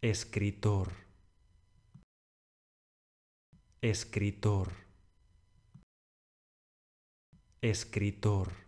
escritor, escritor, escritor.